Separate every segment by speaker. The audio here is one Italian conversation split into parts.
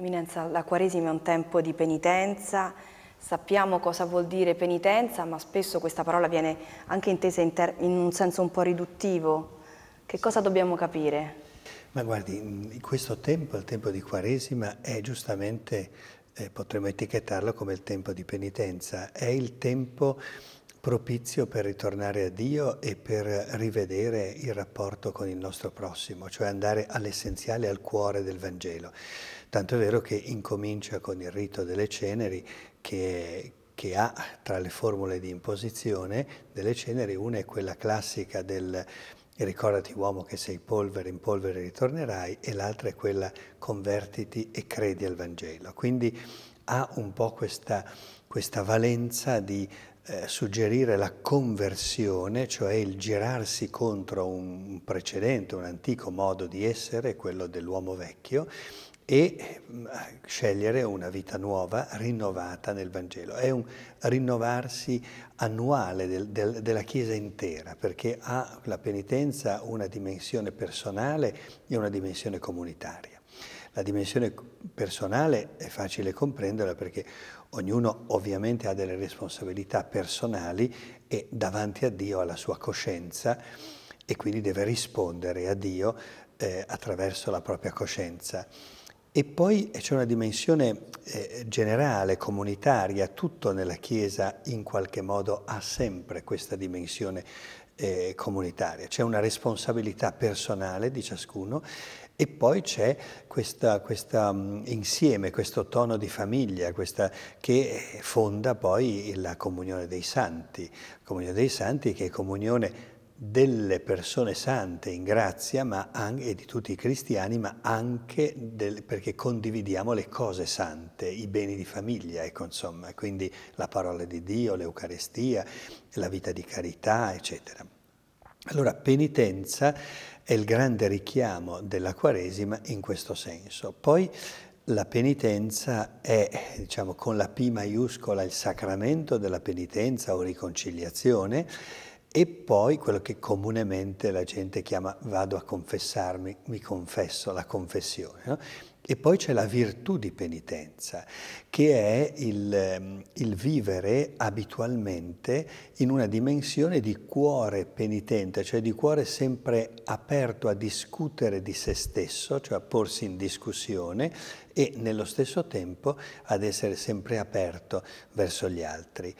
Speaker 1: Eminenza, la Quaresima è un tempo di penitenza, sappiamo cosa vuol dire penitenza, ma spesso questa parola viene anche intesa in, in un senso un po' riduttivo. Che cosa dobbiamo capire?
Speaker 2: Ma guardi, questo tempo, il tempo di Quaresima, è giustamente, eh, potremmo etichettarlo come il tempo di penitenza, è il tempo propizio per ritornare a Dio e per rivedere il rapporto con il nostro prossimo, cioè andare all'essenziale, al cuore del Vangelo. Tanto è vero che incomincia con il rito delle ceneri che, che ha tra le formule di imposizione delle ceneri, una è quella classica del ricordati uomo che sei polvere, in polvere ritornerai, e l'altra è quella convertiti e credi al Vangelo. Quindi ha un po' questa, questa valenza di eh, suggerire la conversione, cioè il girarsi contro un precedente, un antico modo di essere, quello dell'uomo vecchio, e mm, scegliere una vita nuova, rinnovata nel Vangelo. È un rinnovarsi annuale del, del, della Chiesa intera, perché ha la penitenza una dimensione personale e una dimensione comunitaria. La dimensione personale è facile comprenderla perché ognuno ovviamente ha delle responsabilità personali e davanti a Dio, ha la sua coscienza, e quindi deve rispondere a Dio eh, attraverso la propria coscienza. E poi eh, c'è una dimensione eh, generale, comunitaria, tutto nella Chiesa in qualche modo ha sempre questa dimensione eh, comunitaria. C'è una responsabilità personale di ciascuno e poi c'è questo mm, insieme, questo tono di famiglia questa, che fonda poi la comunione dei santi, comunione dei santi che è comunione delle persone sante in grazia anche, e di tutti i cristiani, ma anche del, perché condividiamo le cose sante, i beni di famiglia, ecco, insomma, quindi la parola di Dio, l'Eucarestia, la vita di carità, eccetera. Allora, penitenza è il grande richiamo della Quaresima in questo senso. Poi la penitenza è, diciamo, con la P maiuscola il sacramento della penitenza o riconciliazione e poi quello che comunemente la gente chiama vado a confessarmi, mi confesso, la confessione. No? E poi c'è la virtù di penitenza, che è il, ehm, il, vivere abitualmente in una dimensione di cuore penitente, cioè di cuore sempre aperto a discutere di se stesso, cioè a porsi in discussione e nello stesso tempo ad essere sempre aperto verso gli altri.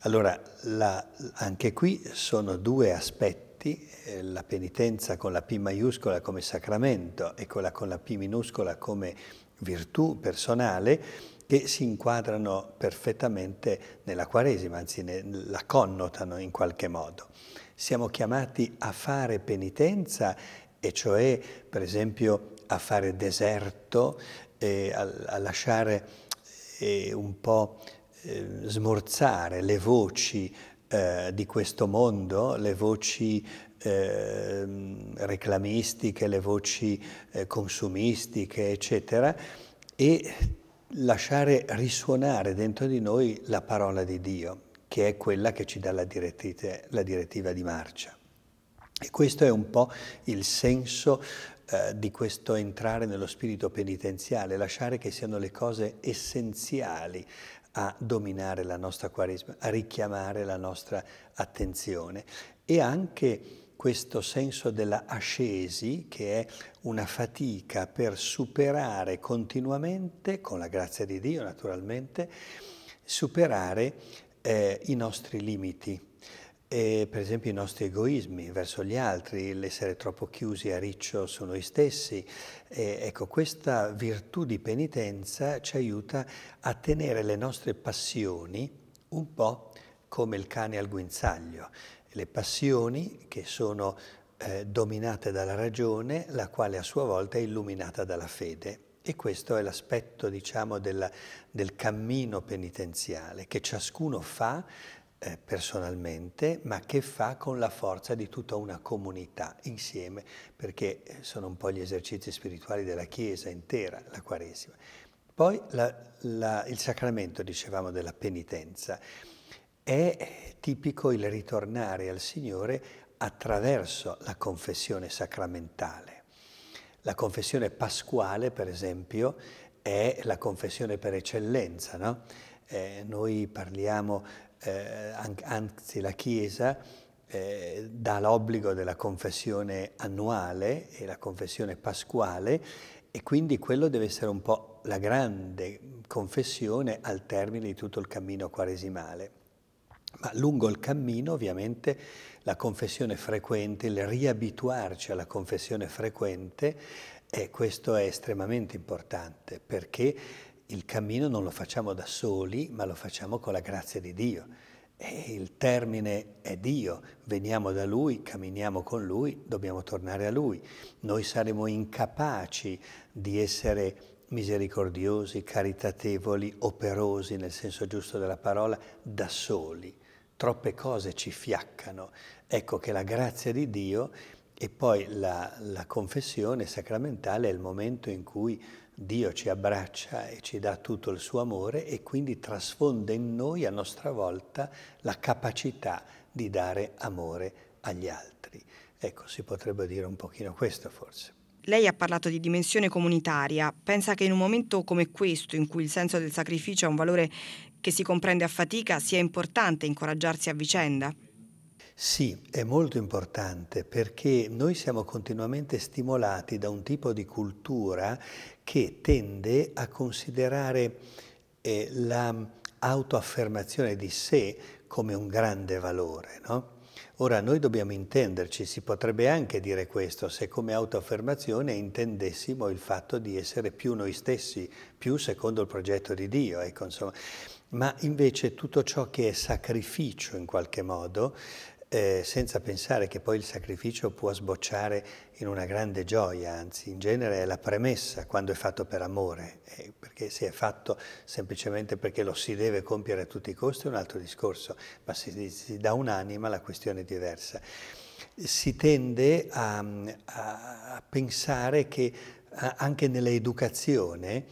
Speaker 2: Allora, la, anche qui sono due aspetti morti, eh, la penitenza con la P maiuscola come sacramento e quella con la P minuscola come virtù personale, che si inquadrano perfettamente nella Quaresima, anzi ne, la connotano in qualche modo. Siamo chiamati a fare penitenza, e cioè per esempio a fare deserto, eh, a, a, lasciare eh, un po' eh, smorzare le voci eh, di questo mondo, le voci eh, reclamistiche, le voci eh, consumistiche, eccetera, e lasciare risuonare dentro di noi la parola di Dio, che è quella che ci dà la, la direttiva di marcia. E questo è un po' il senso eh, di questo entrare nello spirito penitenziale, lasciare che siano le cose essenziali a dominare la nostra quaresima, a richiamare la nostra attenzione e anche questo senso della ascesi che è una fatica per superare continuamente, con la grazia di Dio naturalmente, superare eh, i nostri limiti e per esempio i nostri egoismi verso gli altri, l'essere troppo chiusi a riccio su noi stessi. E, ecco, questa virtù di penitenza ci aiuta a tenere le nostre passioni un po' come il cane al guinzaglio. Le passioni che sono eh, dominate dalla ragione, la quale a sua volta è illuminata dalla fede. E questo è l'aspetto, diciamo, del, del cammino penitenziale che ciascuno fa eh, personalmente, ma che fa con la forza di tutta una comunità insieme, perché eh, sono un po' gli esercizi spirituali della Chiesa intera, la Quaresima. Poi la, la, il sacramento, dicevamo, della penitenza. È tipico il ritornare al Signore attraverso la confessione sacramentale. La confessione pasquale, per esempio, è la confessione per eccellenza. No? Eh, noi parliamo eh, anzi la Chiesa eh, dà l'obbligo della confessione annuale e la confessione pasquale e quindi quello deve essere un po' la grande confessione al termine di tutto il cammino quaresimale. Ma lungo il cammino ovviamente la confessione frequente, il riabituarci alla confessione frequente, eh, questo è estremamente importante perché il cammino non lo facciamo da soli, ma lo facciamo con la grazia di Dio. E il termine è Dio, veniamo da Lui, camminiamo con Lui, dobbiamo tornare a Lui. Noi saremo incapaci di essere misericordiosi, caritatevoli, operosi nel senso giusto della parola, da soli. Troppe cose ci fiaccano. Ecco che la grazia di Dio e poi la, la confessione sacramentale è il momento in cui Dio ci abbraccia e ci dà tutto il suo amore e quindi trasfonde in noi a nostra volta la capacità di dare amore agli altri. Ecco, si potrebbe dire un pochino questo forse.
Speaker 1: Lei ha parlato di dimensione comunitaria, pensa che in un momento come questo, in cui il senso del sacrificio è un valore che si comprende a fatica, sia importante incoraggiarsi a vicenda?
Speaker 2: Sì, è molto importante perché noi siamo continuamente stimolati da un tipo di cultura che tende a considerare eh, l'autoaffermazione la di sé come un grande valore, no? Ora noi dobbiamo intenderci, si potrebbe anche dire questo se come autoaffermazione intendessimo il fatto di essere più noi stessi, più secondo il progetto di Dio, ecco, insomma. ma invece tutto ciò che è sacrificio in qualche modo eh, senza pensare che poi il sacrificio può sbocciare in una grande gioia, anzi in genere è la premessa quando è fatto per amore, eh, perché se è fatto semplicemente perché lo si deve compiere a tutti i costi è un altro discorso, ma se si dà un'anima la questione è diversa. Si tende a, a pensare che anche nell'educazione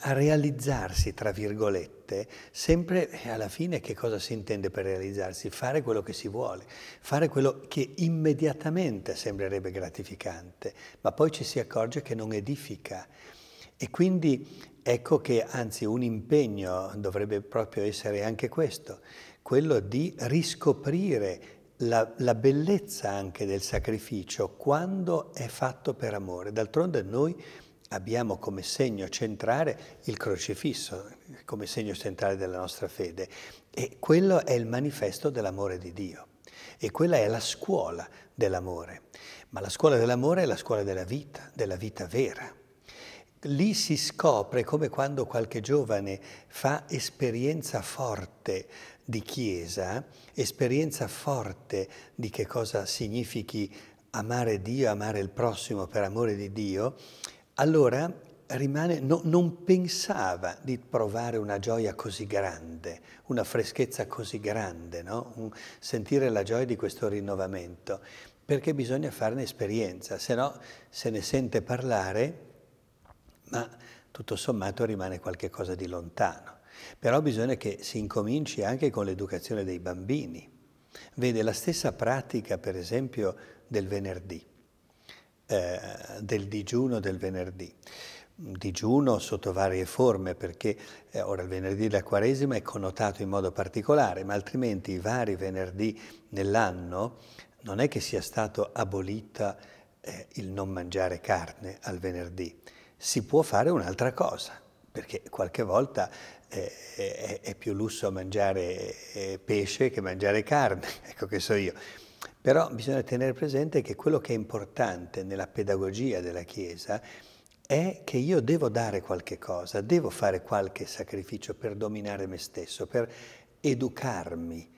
Speaker 2: a realizzarsi, tra virgolette, sempre eh, alla fine che cosa si intende per realizzarsi? Fare quello che si vuole, fare quello che immediatamente sembrerebbe gratificante, ma poi ci si accorge che non edifica. E quindi ecco che anzi un impegno dovrebbe proprio essere anche questo, quello di riscoprire la, la, bellezza anche del sacrificio quando è fatto per amore. D'altronde noi abbiamo come segno centrale il crocifisso, come segno centrale della nostra fede e quello è il manifesto dell'amore di Dio e quella è la scuola dell'amore, ma la scuola dell'amore è la scuola della vita, della vita vera. Lì si scopre come quando qualche giovane fa esperienza forte di Chiesa, esperienza forte di che cosa significhi amare Dio, amare il prossimo per amore di Dio, allora rimane, no, non pensava di provare una gioia così grande, una freschezza così grande, no? Un, sentire la gioia di questo rinnovamento, perché bisogna farne esperienza, se no se ne sente parlare, ma tutto sommato rimane qualcosa di lontano. Però bisogna che si incominci anche con l'educazione dei bambini. Vede la stessa pratica, per esempio, del venerdì eh, del digiuno del venerdì digiuno sotto varie forme, perché eh, ora il venerdì della Quaresima è connotato in modo particolare, ma altrimenti i vari venerdì nell'anno non è che sia stato abolita eh, il non mangiare carne al venerdì, si può fare un'altra cosa, perché qualche volta eh, è, è, più lusso mangiare eh, pesce che mangiare carne, ecco che so io. Però bisogna tenere presente che quello che è importante nella pedagogia della Chiesa è che io devo dare qualche cosa, devo fare qualche sacrificio per dominare me stesso, per educarmi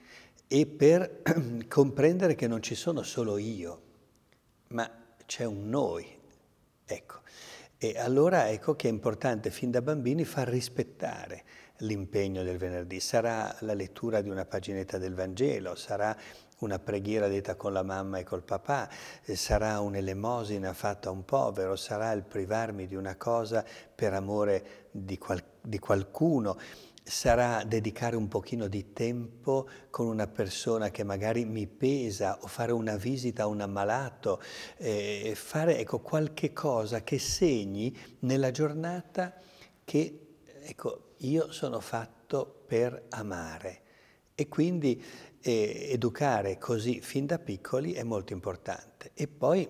Speaker 2: e per comprendere che non ci sono solo io, ma c'è un noi. Ecco. E allora ecco che è importante fin da bambini far rispettare l'impegno del venerdì, sarà la lettura di una paginetta del Vangelo, sarà una preghiera detta con la mamma e col papà, eh, sarà un'elemosina fatta a un povero, sarà il privarmi di una cosa per amore di, qual di qualcuno, sarà dedicare un pochino di tempo con una persona che magari mi pesa o fare una visita a un ammalato, eh, fare ecco, qualche cosa che segni nella giornata che ecco, io sono fatto per amare e quindi eh, educare così fin da piccoli è molto importante. E poi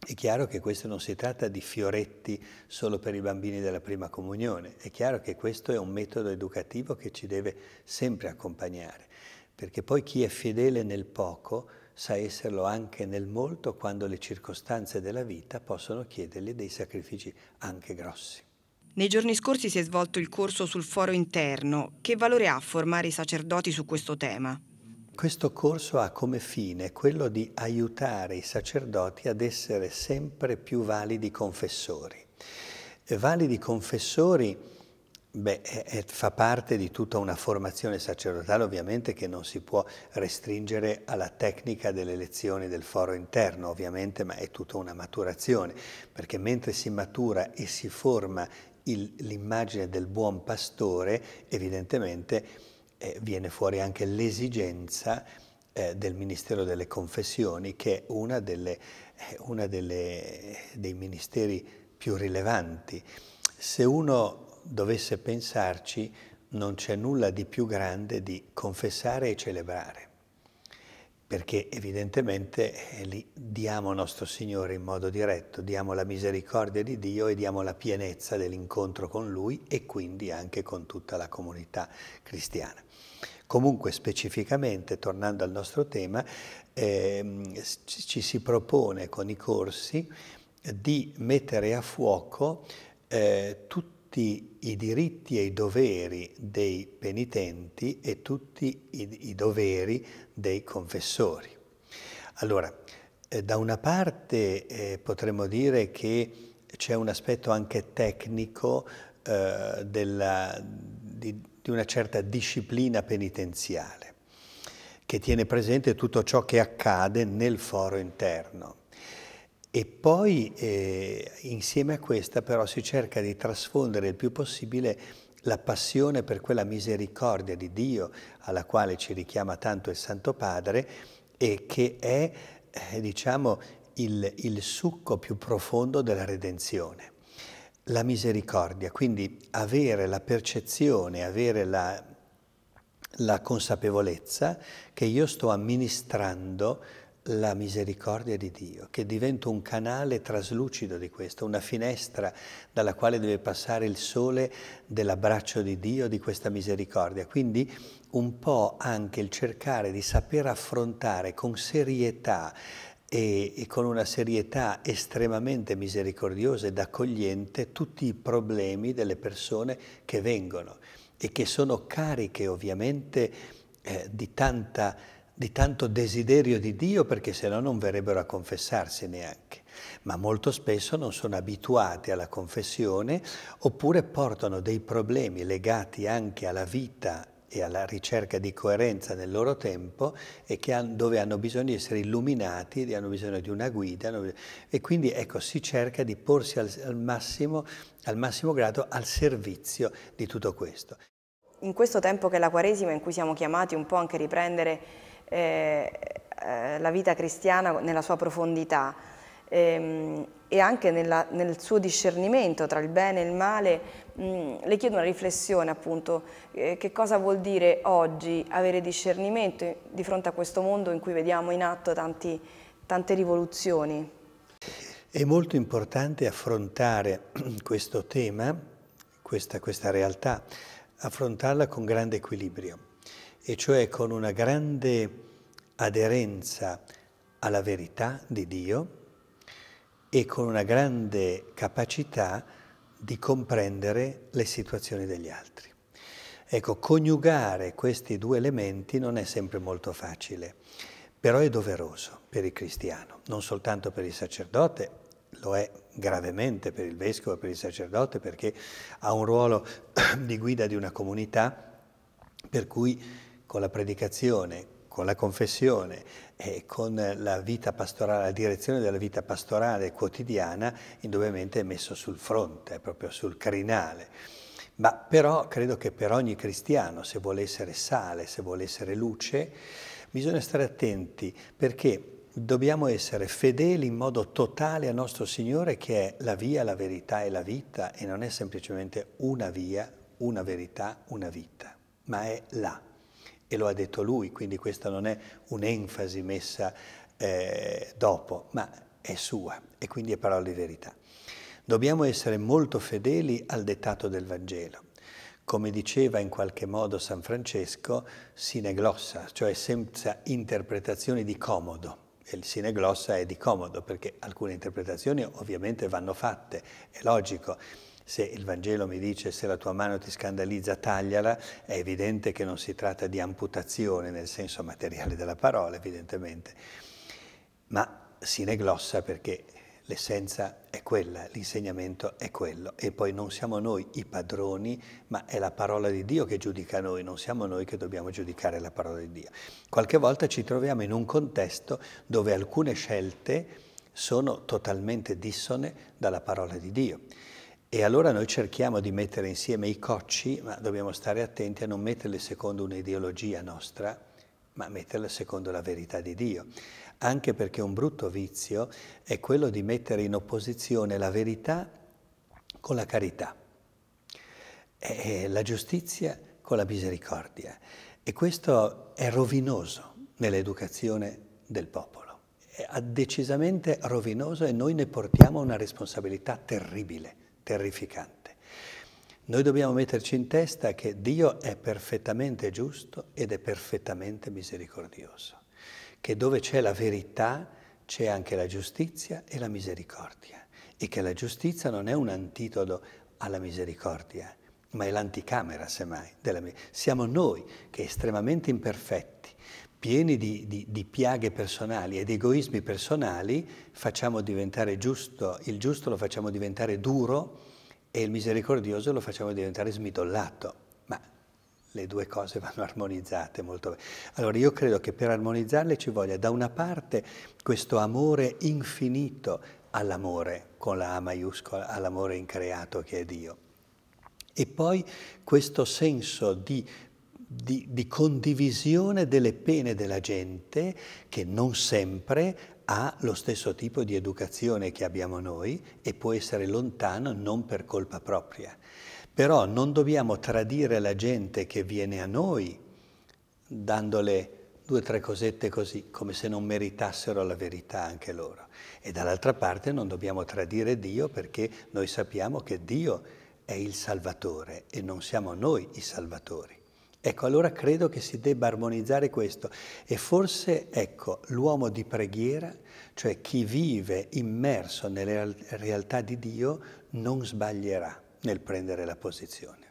Speaker 2: è chiaro che questo non si tratta di fioretti solo per i bambini della prima comunione, è chiaro che questo è un metodo educativo che ci deve sempre accompagnare, perché poi chi è fedele nel poco sa esserlo anche nel molto quando le circostanze della vita possono chiedergli dei sacrifici anche grossi.
Speaker 1: Nei giorni scorsi si è svolto il corso sul foro interno. Che valore ha formare i sacerdoti su questo tema? Questo
Speaker 2: corso ha come fine quello di aiutare i sacerdoti ad essere sempre più validi confessori. Eh, validi confessori Beh, è, fa parte di tutta una formazione sacerdotale ovviamente che non si può restringere alla tecnica delle lezioni del foro interno ovviamente, ma è tutta una maturazione, perché mentre si matura e si forma l'immagine del buon pastore, evidentemente eh, viene fuori anche l'esigenza eh, del Ministero delle Confessioni, che è uno eh, eh, dei ministeri più rilevanti. Se uno dovesse pensarci, non c'è nulla di più grande di confessare e celebrare perché evidentemente eh, lì diamo nostro Signore in modo diretto, diamo la misericordia di Dio e diamo la pienezza dell'incontro con Lui e quindi anche con tutta la comunità cristiana. Comunque specificamente, tornando al nostro tema, eh, ci si propone con i corsi di mettere a fuoco eh, tutti tutti i diritti e i doveri dei penitenti e tutti i, i doveri dei confessori. Allora, eh, da una parte eh, potremmo dire che c'è un aspetto anche tecnico eh, della, di, di una certa disciplina penitenziale che tiene presente tutto ciò che accade nel foro interno e poi eh, insieme a questa però si cerca di trasfondere il più possibile la passione per quella misericordia di Dio alla quale ci richiama tanto il Santo Padre e che è, eh, diciamo, il, il succo più profondo della redenzione. La misericordia, quindi avere la percezione, avere la, la consapevolezza che io sto amministrando la misericordia di Dio, che diventa un canale traslucido di questo, una finestra dalla quale deve passare il sole dell'abbraccio di Dio, di questa misericordia. Quindi un po' anche il cercare di saper affrontare con serietà e, e con una serietà estremamente misericordiosa ed accogliente tutti i problemi delle persone che vengono e che sono cariche ovviamente eh, di tanta di tanto desiderio di Dio perché se no non verrebbero a confessarsi neanche, ma molto spesso non sono abituati alla confessione oppure portano dei problemi legati anche alla vita e alla ricerca di coerenza nel loro tempo e han, dove hanno bisogno di essere illuminati, hanno bisogno di una guida hanno, e quindi ecco si cerca di porsi al, al, massimo, al massimo grado al servizio di tutto questo.
Speaker 1: In questo tempo che è la Quaresima in cui siamo chiamati un po' anche a riprendere eh, eh, la vita cristiana nella sua profondità ehm, e anche nella, nel suo discernimento tra il bene e il male, mh, mm, le chiedo una riflessione appunto, eh, che cosa vuol dire oggi avere discernimento di fronte a questo mondo in cui vediamo in atto tanti, tante rivoluzioni?
Speaker 2: È molto importante affrontare questo tema, questa, questa realtà, affrontarla con grande equilibrio e cioè con una grande aderenza alla verità di Dio e con una grande capacità di comprendere le situazioni degli altri. Ecco, coniugare questi due elementi non è sempre molto facile, però è doveroso per il cristiano, non soltanto per il sacerdote, lo è gravemente per il vescovo e per il sacerdote perché ha un ruolo di guida di una comunità per cui con la predicazione, con la confessione e con la, la direzione della vita pastorale quotidiana, indubbiamente è messo sul fronte, proprio sul crinale. Ma però credo che per ogni cristiano, se vuole essere sale, se vuole essere luce, bisogna stare attenti perché dobbiamo essere fedeli in modo totale a nostro Signore che è la via, la verità e la vita e non è semplicemente una via, una verità, una vita, ma è la e lo ha detto lui, quindi questa non è un'enfasi messa eh, dopo, ma è sua e quindi è parola di verità. Dobbiamo essere molto fedeli al dettato del Vangelo. Come diceva in qualche modo San Francesco, sine glossa, cioè senza interpretazioni di comodo. E il sine glossa è di comodo perché alcune interpretazioni ovviamente vanno fatte, è logico se il Vangelo mi dice se la tua mano ti scandalizza tagliala, è evidente che non si tratta di amputazione nel senso materiale della parola, evidentemente, ma si glossa perché l'essenza è quella, l'insegnamento è quello e poi non siamo noi i padroni, ma è la parola di Dio che giudica noi, non siamo noi che dobbiamo giudicare la parola di Dio. Qualche volta ci troviamo in un contesto dove alcune scelte sono totalmente dissone dalla parola di Dio. E allora noi cerchiamo di mettere insieme i cocci, ma dobbiamo stare attenti a non metterli secondo un'ideologia nostra, ma metterli secondo la verità di Dio. Anche perché un brutto vizio è quello di mettere in opposizione la verità con la carità, e la giustizia con la misericordia. E questo è rovinoso nell'educazione del popolo. È decisamente rovinoso e noi ne portiamo una responsabilità terribile terrificante. Noi dobbiamo metterci in testa che Dio è perfettamente giusto ed è perfettamente misericordioso, che dove c'è la verità c'è anche la giustizia e la misericordia e che la giustizia non è un antitodo alla misericordia, ma è l'anticamera semmai. Della... Siamo noi che estremamente imperfetti, pieni di, di, di, piaghe personali ed egoismi personali, facciamo diventare giusto, il giusto lo facciamo diventare duro e il misericordioso lo facciamo diventare smidollato. Ma le due cose vanno armonizzate molto bene. Allora io credo che per armonizzarle ci voglia da una parte questo amore infinito all'amore con la A maiuscola, all'amore increato che è Dio. E poi questo senso di di, di condivisione delle pene della gente che non sempre ha lo stesso tipo di educazione che abbiamo noi e può essere lontano non per colpa propria. Però non dobbiamo tradire la gente che viene a noi dandole due o tre cosette così, come se non meritassero la verità anche loro. E dall'altra parte non dobbiamo tradire Dio perché noi sappiamo che Dio è il Salvatore e non siamo noi i Salvatori. Ecco, allora credo che si debba armonizzare questo e forse, ecco, l'uomo di preghiera, cioè chi vive immerso nelle realtà di Dio, non sbaglierà nel prendere la posizione.